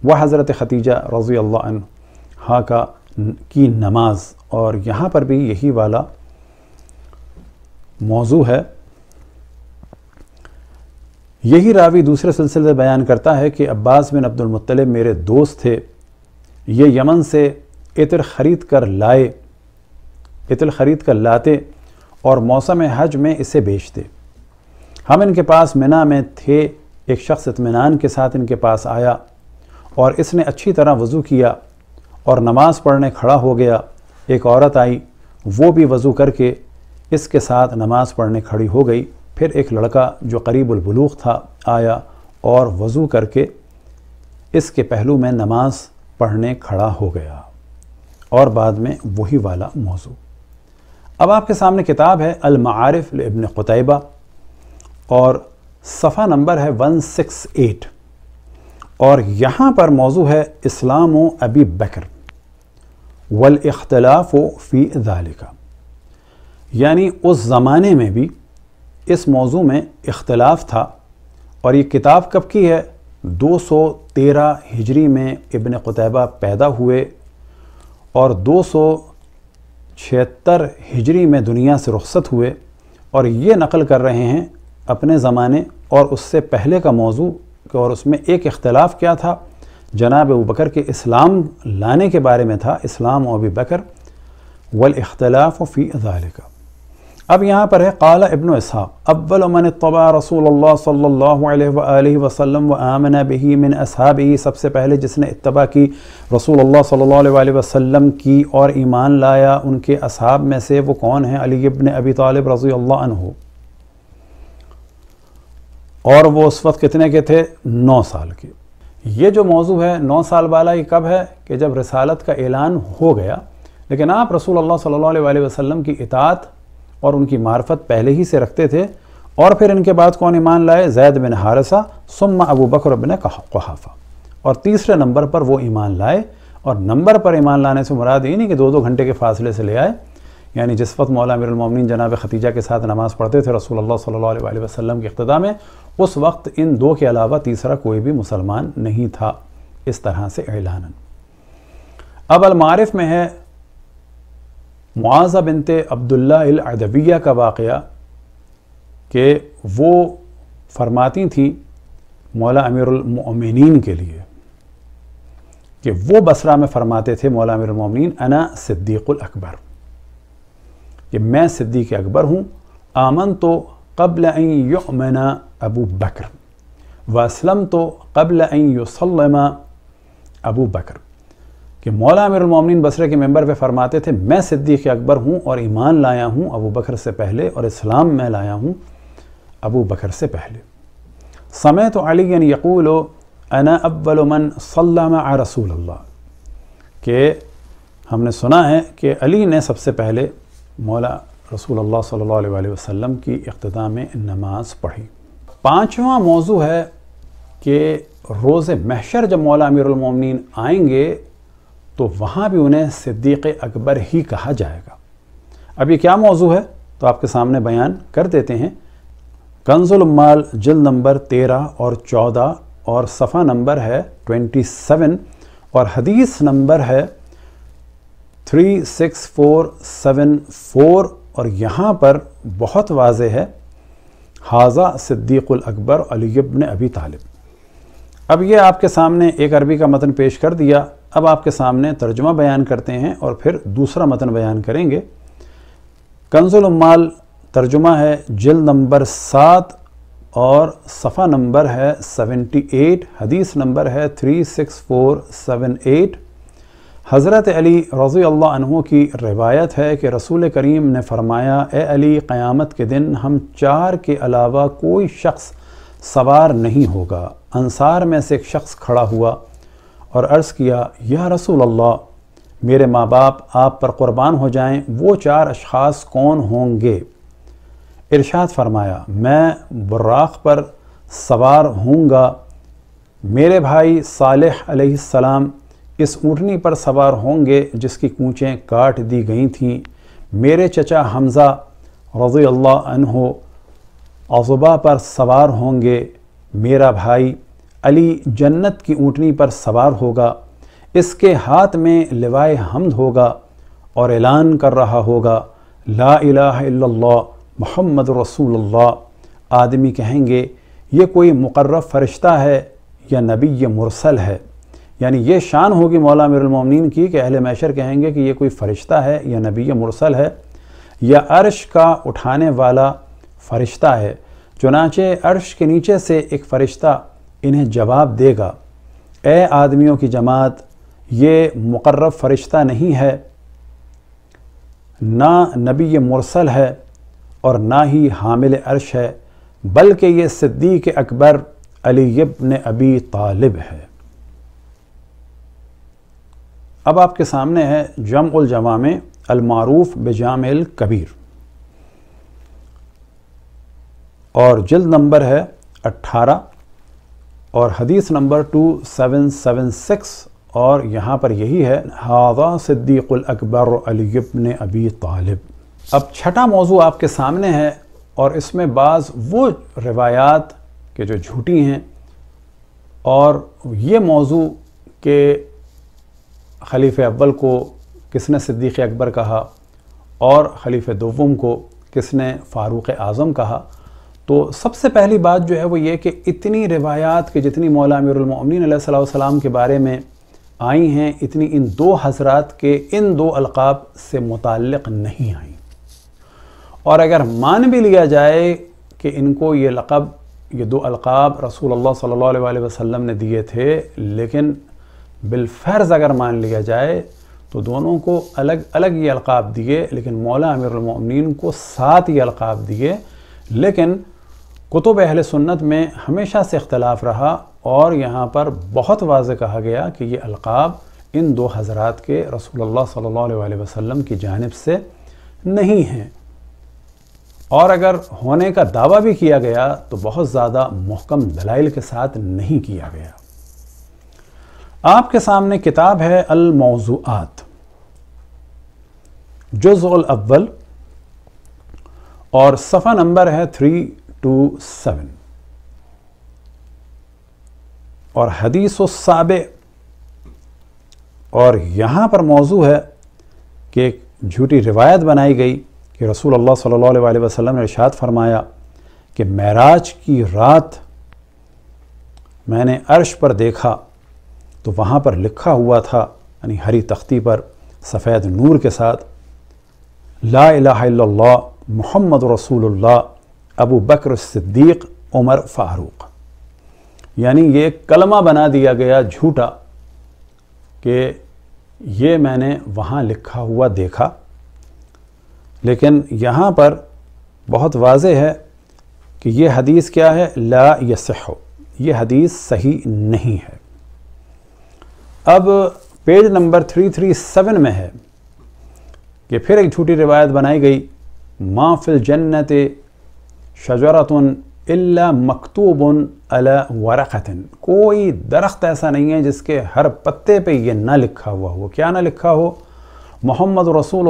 व हज़रत ख़तीजा रज़ी अल्लाह हा का की नमाज और यहाँ पर भी यही वाला मौजू है यही रावी दूसरे सिलसिले में बयान करता है कि अब्बास बिन अब्दुलमतलब मेरे दोस्त थे ये यमन से इतर ख़रीद कर लाए इतर ख़रीद कर लाते और मौसम हज में इसे बेचते हम इनके पास मिना में थे एक शख्स इतमान के साथ इनके पास आया और इसने अच्छी तरह वज़ू किया और नमाज़ पढ़ने खड़ा हो गया एक औरत आई वो भी वज़ू करके इसके साथ नमाज़ पढ़ने खड़ी हो गई फिर एक लड़का जो करीबलबलूक था आया और वज़ू करके इसके पहलू में नमाज पढ़ने खड़ा हो गया और बाद में वही वाला मौजू अब आपके सामने किताब है अलमारफ़ इबन ख़ुतबा और सफ़ा नंबर है 168 और यहाँ पर मौजू है इस्लाम अबी बकर वल इख्तलाफ फ़ी दालिका यानी उस ज़माने में भी इस मौजू में इख्तलाफ था और ये किताब कब की है 213 हिजरी में इबन कुतैबा पैदा हुए और सौ छिहत्तर हिजरी में दुनिया से रुखसत हुए और ये नकल कर रहे हैं अपने ज़माने और उससे पहले का मौजू और उसमें एक इख्तलाफ क्या था जनाब अबू बकर के इस्लाम लाने के बारे में था इस्लाम अबी बकर वल इख्तलाफ फ़ी का अब यहाँ पर है काला इबन इसहाक़ अब्बल मन तबा रसूल सल्ला वसलम व आमन बही मिन असहाबी सबसे पहले जिसने इतबा की रसूल सल्ला वसम की और ईमान लाया उनके असहाब में से वो कौन है अली इबन अबी तालब रज़ी हो और वो उस वक्त कितने के थे नौ साल के ये जो मौजू है नौ साल वाला ये कब है कि जब रसालत का ऐलान हो गया लेकिन आप रसूल अल्लाह सल्लल्लाहु अलैहि वसल्लम की इतात और उनकी मार्फत पहले ही से रखते थे और फिर इनके बाद कौन ईमान लाए जैद बिन हारसा सुम्मा अबू बकर बिन कहाफ़ा और तीसरे नंबर पर वो ईमान लाए और नंबर पर ईमान लाने से मुराद ये नहीं कि दो दो घंटे के फासले से ले आए यानी जिस वक्त मौला मिरमिन जनाब खतीजा के साथ नमाज़ पढ़ते थे रसूल अल्लाह सल्लल्लाहु अलैहि वसल्लम की अख्तदा में उस वक्त इन दो के अलावा तीसरा कोई भी मुसलमान नहीं था इस तरह से ऐलानन अब अलमारफ में है मुआज़ा बिनते अब्दुल्लादविया का वाक़ कि वो फरमाती थी मौला अमीरमिन के लिए कि वो बसरा में फरमाते थे मौला अमीरमिन अना सिद्दीक़ुल अकबर कि मैं सिद्दीक अकबर हूँ आमन तो कबल युमना अबू बकर वसलम तो कबल यसलम अबू बकर कि मौला अमीरमिन बसरे के मेंबर पे फरमाते थे मैं सिद्दीक़ अकबर हूँ और ईमान लाया हूँ अबू बकर से पहले और इस्लाम में लाया हूँ अबू बकर से पहले समय तो अली यकूल अना अव्वलमन सल्लम आ रसूल अल्लाह के हमने सुना है कि अली ने सबसे पहले मौला रसूल अल्लाह सल्लल्लाहु अलैहि की अख्ताम में नमाज़ पढ़ी पांचवा मौजू है कि रोज़ महशर जब मौला अमीरमिन आएंगे तो वहाँ भी उन्हें सिद्दीक़ अकबर ही कहा जाएगा अब ये क्या मौजू है तो आपके सामने बयान कर देते हैं कंजुलमाल जल नंबर तेरह और चौदह और सफ़ा नंबर है ट्वेंटी सेवन और हदीस नंबर है three six four seven four और यहाँ पर बहुत वाज है हाजा सिद्दीक़ुल अकबर अलीबन अबी तालिब अब ये आपके सामने एक अरबी का मतन पेश कर दिया अब आपके सामने तर्जुमा बयान करते हैं और फिर दूसरा मतन बयान करेंगे कंजुलमाल तर्जुमा है जिल नंबर सात और सफ़ा नंबर है सेवेंटी एट हदीस नंबर है three six four seven eight हज़रत अली रज़ी अल्लाह की रिवायत है कि रसूल करीम ने फरमाया ए अली क़यामत के दिन हम चार के अलावा कोई शख्स सवार नहीं होगा अनसार में से एक शख्स खड़ा हुआ और अर्ज़ किया या रसूल अल्लाह मेरे माँ बाप आप पर क़ुरबान हो जाएँ वो चार अशास कौन होंगे इरशाद फरमाया मैं बुर्राक पर सवार हूँगा मेरे भाई सालह अलैहिस्सलाम इस ऊँटनी पर सवार होंगे जिसकी कूचें काट दी गई थीं मेरे चचा हमज़ा रज़ी अल्लाह अनहो अजुबा पर सवार होंगे मेरा भाई अली जन्नत की ऊँटनी पर सवार होगा इसके हाथ में लिवाए हमद होगा और ऐलान कर रहा होगा ला इलाहा महम्मद रसूलुल्लाह आदमी कहेंगे ये कोई मुकर्रब फ़रिश्ता है या नबी मुरसल है यानी ये शान होगी मौला मिरमिन की कि अहल मैशर कहेंगे कि ये कोई फ़रिश्ता है या नबी मुरसल है या अर्श का उठाने वाला फ़रिश्ता है चुनाचे अर्श के नीचे से एक फ़रिश्ता इन्हें जवाब देगा ए आदमियों की जमात ये मुकर्रब फ़रिश्ता नहीं है ना नबी मुरसल है और ना ही हामिल अर्श है बल्कि ये सिद्दीक अकबर अली इब्न अबी तालिब है अब आपके सामने है जम उल जमा में अलमारूफ बेजाम कबीर और जल्द नंबर है 18 और हदीस नंबर 2776 और यहाँ पर यही है हाजा सिद्दीक़ुल अकबर अलीबन अबी तालिब अब छठा मौजू आपके सामने है और इसमें बाज़ वो रिवायात के जो झूठी हैं और ये मौजू के खलीफ अव्वल को किसने सिद्दीक़ अकबर कहा और खलीफ दोवम को किसने फ़ारूक़ आज़म कहा तो सबसे पहली बात जो है वो ये कि इतनी रिवायात के जितनी मौला अमीरमिन सलाम के बारे में आई हैं इतनी इन दो हजरात के इन दो अलकाब से मुतक़ नहीं आई और अगर मान भी लिया जाए कि इनको ये लक़ब ये दो अलकाब रसूल अल्लाह सल्लल्लाहु अलैहि वसल्लम ने दिए थे लेकिन बिलफर्ज अगर मान लिया जाए तो दोनों को अलग अलग ये अलकाब दिए लेकिन मौला अमीरमिन को सात ये अलकाब दिए लेकिन कुतुब अहल सुन्नत में हमेशा से इख्तलाफ रहा और यहाँ पर बहुत वाज कहा गया कि ये अलकाब इन दो हजरात के रसूलुल्लाह सल्लल्लाहु अलैहि वसल्लम की जानब से नहीं हैं और अगर होने का दावा भी किया गया तो बहुत ज़्यादा महकम दलाइल के साथ नहीं किया गया आपके सामने किताब है अल मौजूआत जुज़ल अव्वल और सफ़ा नंबर है थ्री टू सेवन और हदीस साबे और यहाँ पर मौजू है कि एक झूठी रिवायत बनाई गई कि रसूल अल्लाह सल्लल्लाहु अलैहि वसल्लम ने इरशाद फरमाया कि महराज की रात मैंने अर्श पर देखा तो वहाँ पर लिखा हुआ था यानी हरी तख्ती पर सफ़ेद नूर के साथ ला इला मोहम्मद रसूल अबू बकर सिद्दीक़ उमर फ़ारूक़ यानी ये कलमा बना दिया गया झूठा कि ये मैंने वहाँ लिखा हुआ देखा लेकिन यहाँ पर बहुत वाज है कि ये हदीस क्या है ला यस ये हदीस सही नहीं है अब पेज नंबर 337 में है कि फिर एक झूठी रिवायत बनाई गई माफिल जन्नत शजरतन इल्ला मकतूबन अला कोई दरख्त ऐसा नहीं है जिसके हर पत्ते पे ये ना लिखा हुआ हो क्या ना लिखा हो मोहम्मद रसूल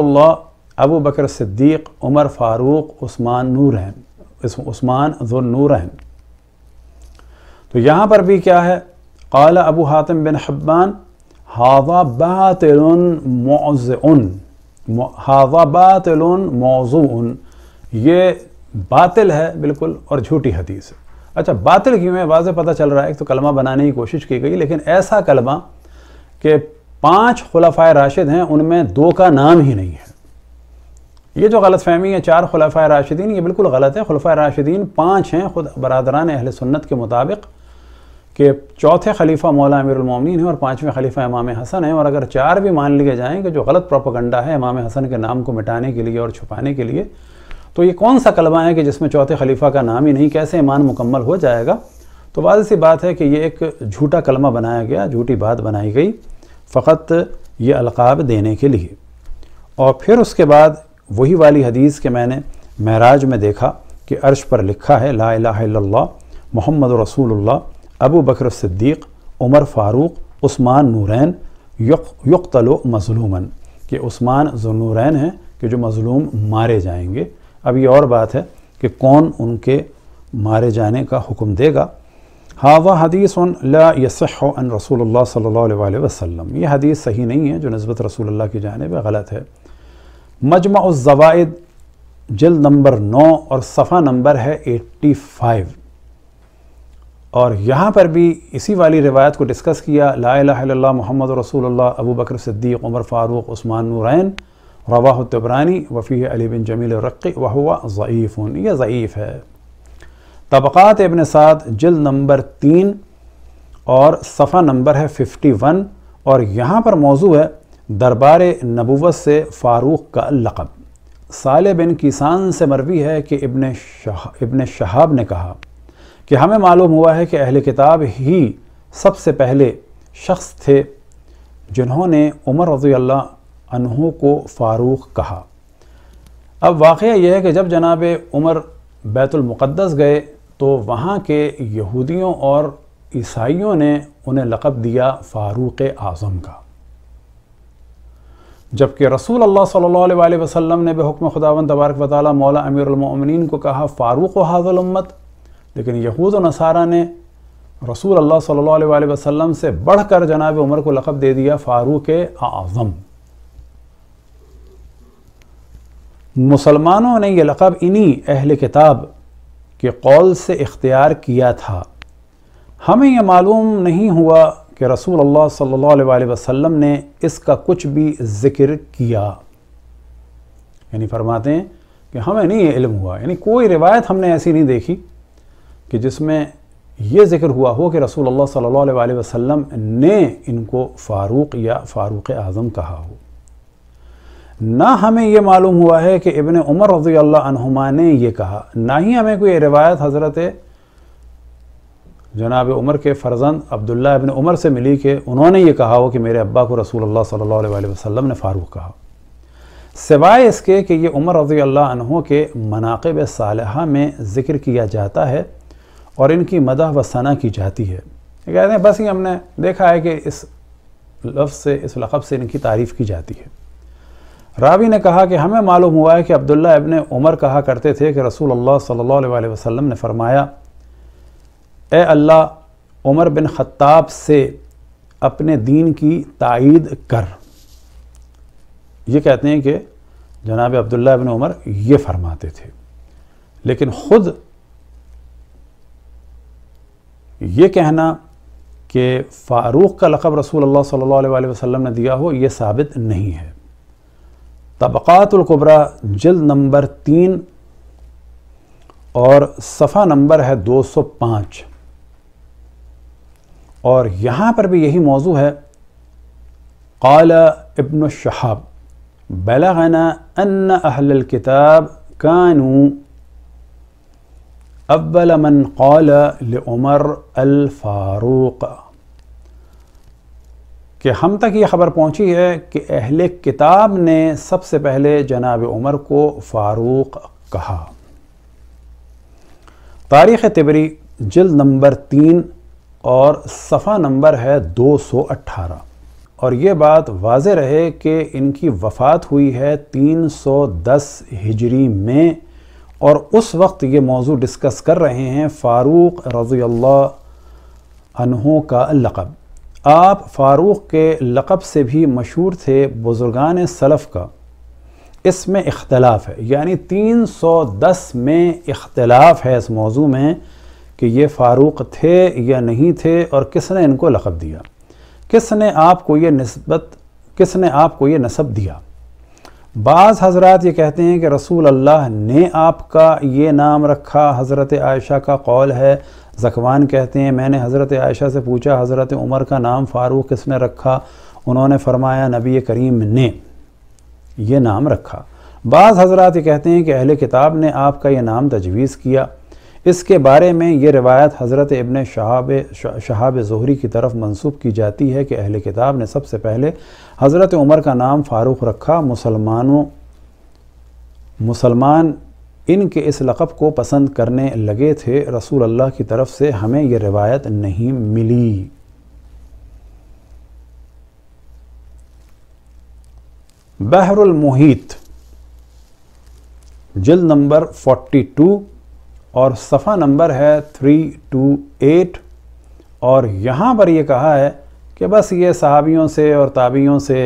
अबू बकर सिद्दीक़ उमर फ़ारूक उस्मान नूर हैं उस्मान जो नूर हैं तो यहाँ पर भी क्या है काला अबू हातिम बिन हब्बान हाजा बातिल मोज़न हाजा बातिल मौजून ये बातिल है बिल्कुल और झूठी हदीस है अच्छा बातिल क्यों है वाज पता चल रहा है तो कलमा बनाने की कोशिश की गई लेकिन ऐसा कलमा कि पांच खुलाफा राशिद हैं उनमें दो का नाम ही नहीं है ये जो गलत फहमी है चार खुलाफा राशिदीन ये बिल्कुल गलत है खुलफा राशिदीन पाँच हैं खुद बरदरान अहल सुन्नत के मुताबिक कि चौथे खलीफा मौला अमीरमिन हैं और पाँचवें खलीफा इमाम हसन हैं और अगर चार भी मान लिए जाएँ कि जो गलत प्रोपोगंडा है इमाम हसन के नाम को मिटाने के लिए और छुपाने के लिए तो ये कौन सा कलबा है कि जिसमें चौथे खलीफा का नाम ही नहीं कैसे ईमान मुकम्मल हो जाएगा तो वाज सी बात है कि ये एक झूठा कलमा बनाया गया झूठी बात बनाई गई फ़कत ये अलकाब देने के लिए और फिर उसके बाद वही वाली हदीस के मैंने महराज में देखा कि अर्श पर लिखा है ला ला मोहम्मद रसूलुल्लाह अबू बकर सिद्दीक़ उमर फ़ारूक उस्मान नूरैन युक्तलो मज़लूमन कि उस्मान नूरैन हैं कि जो मज़लूम मारे जाएंगे अब ये और बात है कि कौन उनके मारे जाने का हुक्म देगा हाँ वह हदीस यसहन रसूल सल्ला वसम यह हदीस सही नहीं है जो नस्बत रसूल की जानब गलत है मजमा उस जवाद जल्द नंबर नौ और सफ़ा नंबर है एट्टी फाइव और यहाँ पर भी इसी वाली रिवायत को डिस्कस किया ला मोहम्मद रसूल अबू बकर उमर फ़ारूक उस्मान नूरैन रवा तबरानी वफ़ी अली बिन जमील रक् वहुआ यह ज़यीफ़ है तबक़ात इबन साद जल्द नंबर तीन और सफ़ा नंबर है फिफ्टी वन और यहाँ पर मौजू है दरबार नबूत से फ़ारूक का लक़ब साल बिन किसान से मरवी है कि इबन शाह इबन शहाब ने कहा कि हमें मालूम हुआ है कि अहल किताब ही सबसे पहले शख्स थे जिन्होंने उमर रजी अनहों को फ़ारूक कहा अब वाक़ यह है कि जब जनाब उमर बैतुलमक़दस गए तो वहाँ के यहूदियों और ईसाइयों ने उन्हें लक़ब दिया फ़ारूक आज़म का जबकि रसूल अल्लाह सल्लल्लाहु अलैहि वसल्लम ने बेहुक्म खुदावन तबारक वाली मौला अमीरमिन को कहा फ़ारूक हाज़ल उम्मत लेकिन यहूद और नसारा ने रसूल अल्लाह सल्लल्लाहु अलैहि वसल्लम से बढ़कर जनाब उमर को लक़ब दे दिया फ़ारूक आज़म मुसलमानों ने यह लक़ब इन्हीं अहल किताब के कौल से इख्तियार किया था हमें यह मालूम नहीं हुआ कि रसूल अल्लाह सल्लल्लाहु अलैहि वसल्लम ने इसका कुछ भी ज़िक्र किया यानी फरमाते हैं कि हमें नहीं ये इल्म हुआ यानी कोई रिवायत हमने ऐसी नहीं देखी कि जिसमें ये ज़िक्र हुआ हो कि रसूल अल्लाह सल्लल्लाहु अलैहि वसल्लम ने इनको फ़ारूक़ या फ़ारूक़ आज़म कहा हो ना हमें ये मालूम हुआ है कि इबन उमर रजी अल्लाहुमा ने यह कहा ना ही हमें कोई रिवायत हज़रत जनाब उमर के फ़र्जंद अब्दुल्ला इबन उमर से मिली कि उन्होंने ये कहा हो कि मेरे अब्बा को रसूल अल्लाह सल्लल्लाहु अलैहि वसल्लम ने फ़ारूक़ कहा सिवाय इसके कि ये उमर रजी अल्लाह के मनाकब सालहा में ज़िक्र किया जाता है और इनकी मदह व सना की जाती है कहते हैं बस ही हमने देखा है कि इस लफ्ज़ से इस लक़ब से इनकी तारीफ़ की जाती है रावी ने कहा कि हमें मालूम हुआ है कि अब्दुल्ला इबन उमर कहा करते थे कि रसूल अल्लाह सल्ला वसम ने फरमाया ए अल्लाह उमर बिन ख़त्ताब से अपने दीन की तायद कर ये कहते हैं कि जनाब अब्दुल्ला इबन उमर ये फरमाते थे लेकिन ख़ुद ये कहना कि फ़ारूक़ का लक़ब रसूल अल्लाह सल्लल्लाहु अलैहि वसल्लम ने दिया हो ये साबित नहीं है तबक़ातुल्कुबरा जल्द नंबर तीन और सफ़ा नंबर है 205 और यहाँ पर भी यही मौजू है काल इब्न शहाब बलगना अन अहल किताब कानू أول من कौल لعمر الفاروق कि हम तक ये ख़बर पहुंची है कि अहल किताब ने सबसे पहले जनाब उमर को फ़ारूक कहा तारीख़ तिबरी जल्द नंबर तीन और सफ़ा नंबर है 218 और ये बात वाज रहे कि इनकी वफ़ात हुई है 310 हिजरी में और उस वक्त ये मौजू डिस्कस कर रहे हैं फ़ारूक रज़ील्लाहों का लक़ब आप फ़ारूक के लक़ब से भी मशहूर थे बुज़ुर्गान सलफ़ का इसमें इख्तलाफ है यानी दस में इख्तलाफ है इस मौजू में कि ये फ़ारूक थे या नहीं थे और किसने इनको लक़ब दिया किसने आपको ये नस्बत किसने आपको ये नसब दिया बाज़ हजरत ये कहते हैं कि रसूल अल्लाह ने आपका ये नाम रखा हज़रत आयशा का कौल है जखवान कहते हैं मैंने हज़रत आयशा से पूछा हज़रत उमर का नाम फ़ारूक किसने रखा उन्होंने फरमाया नबी करीम ने यह नाम रखा बाज़ हजरत ये कहते हैं कि अहल किताब ने आपका यह नाम तजवीज़ किया इसके बारे में ये रिवायत हज़रत इबन शहाब शहाब जहरी की तरफ मनसूब की जाती है कि अहल किताब ने सबसे पहले हज़रत उमर का नाम फ़ारूक़ रखा मुसलमानों मुसलमान इनके इस लक़ब को पसंद करने लगे थे रसूल अल्लाह की तरफ से हमें ये रिवायत नहीं मिली बहरुल मुहीत जल्द नंबर 42 और सफ़ा नंबर है 328 और यहाँ पर यह कहा है कि बस ये सहाबियों से और ताबियों से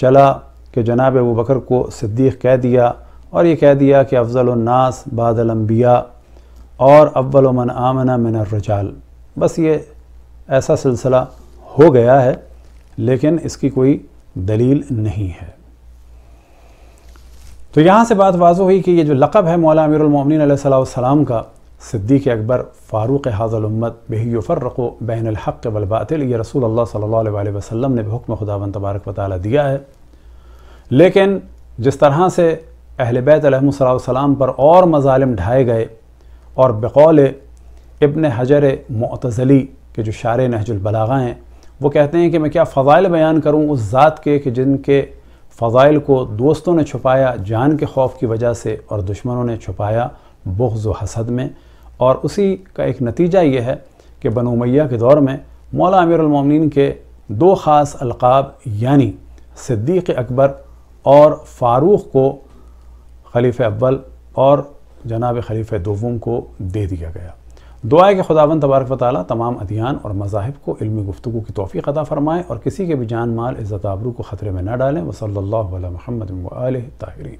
चला कि जनाब अबू बकर को सिद्दीक़ कह दिया और ये कह दिया कि अफजलनास बादलम्बिया और अव्वलमन आमना मिन बस ये ऐसा सिलसिला हो गया है लेकिन इसकी कोई दलील नहीं है तो यहाँ से बात वाजह हुई कि ये जो लक़ब है मौला अमीरमिन सलाम का सिद्दीक अकबर फ़ारूक़ हाज़ल बही फ़र्रक़ो बैन हक़ वलबातिल ये रसूल अल्लाह सल्लल्लाहु अलैहि वसल्लम ने हुक्म खुदा तबारक वाली दिया है लेकिन जिस तरह से अहल बैतम पर और मजालम ढाए गए और बकौल इबन हजर मतज़ली के जो शार नहजुलबलागा हैं वो कहते हैं कि मैं क्या फ़ज़ाइल बयान करूँ उस ज़ात के कि जिनके फ़ज़ाइल को दोस्तों ने छुपाया जान के खौफ की वजह से और दुश्मनों ने छुपाया बुग्ज़ व हसद में और उसी का एक नतीजा ये है कि बनोमैया के दौर में मौला अमीरमिन के दो ख़ास अलकाब यानी सिद्दीक़ अकबर और फ़ारूक़ को खलीफ अव्वल और जनाब खलीफ दोवों को दे दिया गया दुआ के खुदावन तबारक वाली तमाम अधियान और मजाहब को इलमी गुफ्तु की तोफ़ी अदा फ़रमाएँ और किसी के भी जान माल इज़्ज़त आबरू को ख़तरे में न डालें वसल्ला महमद ताहरीन